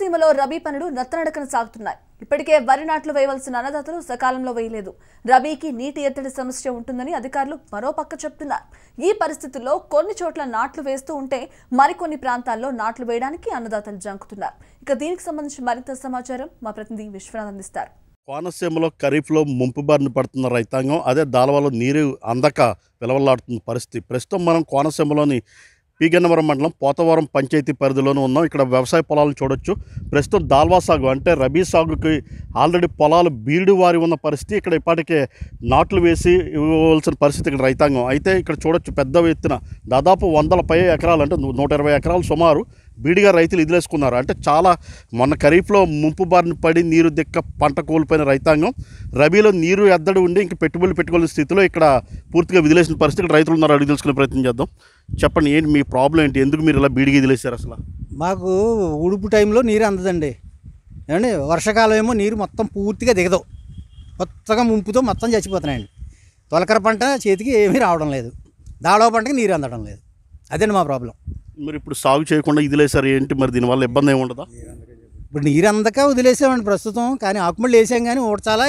రాయలసీమలో రబీ పనులు నత్తనడకన సాగుతున్నాయి ఇప్పటికే వరి నాట్లు వేయవలసిన అన్నదాతలు సకాలంలో వేయలేదు రబీకి నీటి ఎత్తడి సమస్య ఉంటుందని అధికారులు మరో పక్క చెప్తున్నారు ఈ పరిస్థితుల్లో కొన్ని చోట్ల నాట్లు వేస్తూ ఉంటే మరికొన్ని ప్రాంతాల్లో నాట్లు వేయడానికి అన్నదాతలు జంకుతున్నారు ఇక దీనికి సంబంధించి మరింత సమాచారం మా ప్రతినిధి విశ్వనాథ్ అందిస్తారు కోనసీమలో ఖరీఫ్లో ముంపు బారిన పడుతున్న రైతాంగం అదే దాలవాలో నీరు అందక పిలవలాడుతున్న పరిస్థితి ప్రస్తుతం మనం కోనసీమలోని పీగన్నవరం మండలం పోతవరం పంచాయతీ పరిధిలోనూ ఉన్నాం ఇక్కడ వ్యవసాయ పొలాలను చూడొచ్చు ప్రస్తుతం దాల్వా సాగు అంటే రబీ సాగుకి ఆల్రెడీ పొలాలు బీడు వారి ఉన్న పరిస్థితి ఇక్కడ ఇప్పటికే నాట్లు వేసి ఇవ్వవలసిన పరిస్థితి ఇక్కడ రైతాంగం అయితే ఇక్కడ చూడొచ్చు పెద్ద ఎత్తున దాదాపు వందల పై ఎకరాలు అంటే నూట ఇరవై ఎకరాలు సుమారు బీడిగా రైతులు ఇదిలేసుకున్నారు అంటే చాలా మొన్న ఖరీఫ్లో ముంపు బారిన పడి నీరు దిక్క పంట కోల్పోయిన రైతాంగం రబీలో నీరు ఎద్దడి ఉండి ఇంక పెట్టుబడులు పెట్టుకోలేని స్థితిలో ఇక్కడ పూర్తిగా విదిలేసిన పరిస్థితి రైతులు ఉన్నారు అడిగి తెలుసుకునే ప్రయత్నం చేద్దాం చెప్పండి ఏంటి మీ ప్రాబ్లం ఏంటి ఎందుకు మీరు ఇలా బీడిగా ఇదిలేసారు అసలు మాకు ఉడుపు టైంలో నీరు అందదండి ఏమండి వర్షాకాలం ఏమో నీరు మొత్తం పూర్తిగా దిగదు కొత్తగా ముంపుతో మొత్తం చచ్చిపోతున్నాయండి తొలకర పంట చేతికి ఏమీ రావడం లేదు దాడవ పంటకి నీరు అందడం లేదు అదే మా ప్రాబ్లం మరి ఇప్పుడు సాగు చేయకుండా వదిలేసారు ఏంటి మరి దీనివల్ల ఇబ్బంది ఏమి ఉండదా ఇప్పుడు నీరు అందక వదిలేసామండి ప్రస్తుతం కానీ ఆకుముళ్ళు వేసాం కానీ ఊడ్చాలా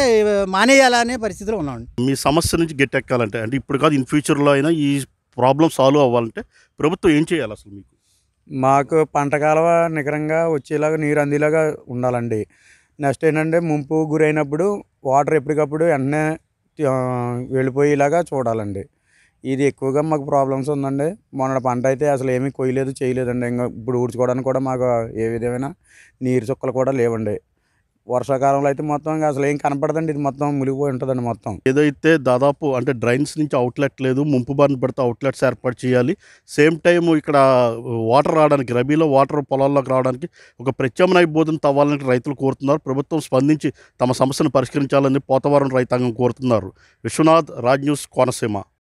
మానేయాలా అనే పరిస్థితిలో ఉన్నామండి మీ సమస్య నుంచి గట్టెక్కాలంటే అంటే ఇప్పుడు కాదు ఇన్ ఫ్యూచర్లో అయినా ఈ ప్రాబ్లం సాల్వ్ అవ్వాలంటే ప్రభుత్వం ఏం చేయాలి అసలు మీకు మాకు పంట కాలువ నికరంగా వచ్చేలాగా నీరు అందేలాగా ఉండాలండి నెక్స్ట్ ఏంటంటే ముంపు గురైనప్పుడు వాటర్ ఎప్పటికప్పుడు వెంటనే వెళ్ళిపోయేలాగా చూడాలండి ఇది ఎక్కువగా మాకు ప్రాబ్లమ్స్ ఉందండి మొన్న పంట అయితే అసలు ఏమీ కొయ్యలేదు చేయలేదండి ఇంకా ఇప్పుడు ఊడ్చుకోవడానికి కూడా మాకు ఏ విధమైన నీరు చుక్కలు కూడా లేవండి వర్షాకాలంలో అయితే మొత్తం అసలు ఏం కనపడదండి ఇది మొత్తం మునిగిపోయి ఉంటుందండి మొత్తం ఏదైతే దాదాపు అంటే డ్రైన్స్ నుంచి అవుట్లెట్ లేదు ముంపు బారిన పడితే అవుట్లెట్స్ ఏర్పాటు చేయాలి సేమ్ టైం ఇక్కడ వాటర్ రావడానికి రబీలో వాటర్ పొలాల్లోకి రావడానికి ఒక ప్రత్యామ్నాయ బోధన తవ్వాలని రైతులు కోరుతున్నారు ప్రభుత్వం స్పందించి తమ సమస్యను పరిష్కరించాలని పోతవరం రైతాంగం కోరుతున్నారు విశ్వనాథ్ రాజ్ న్యూస్ కోనసీమ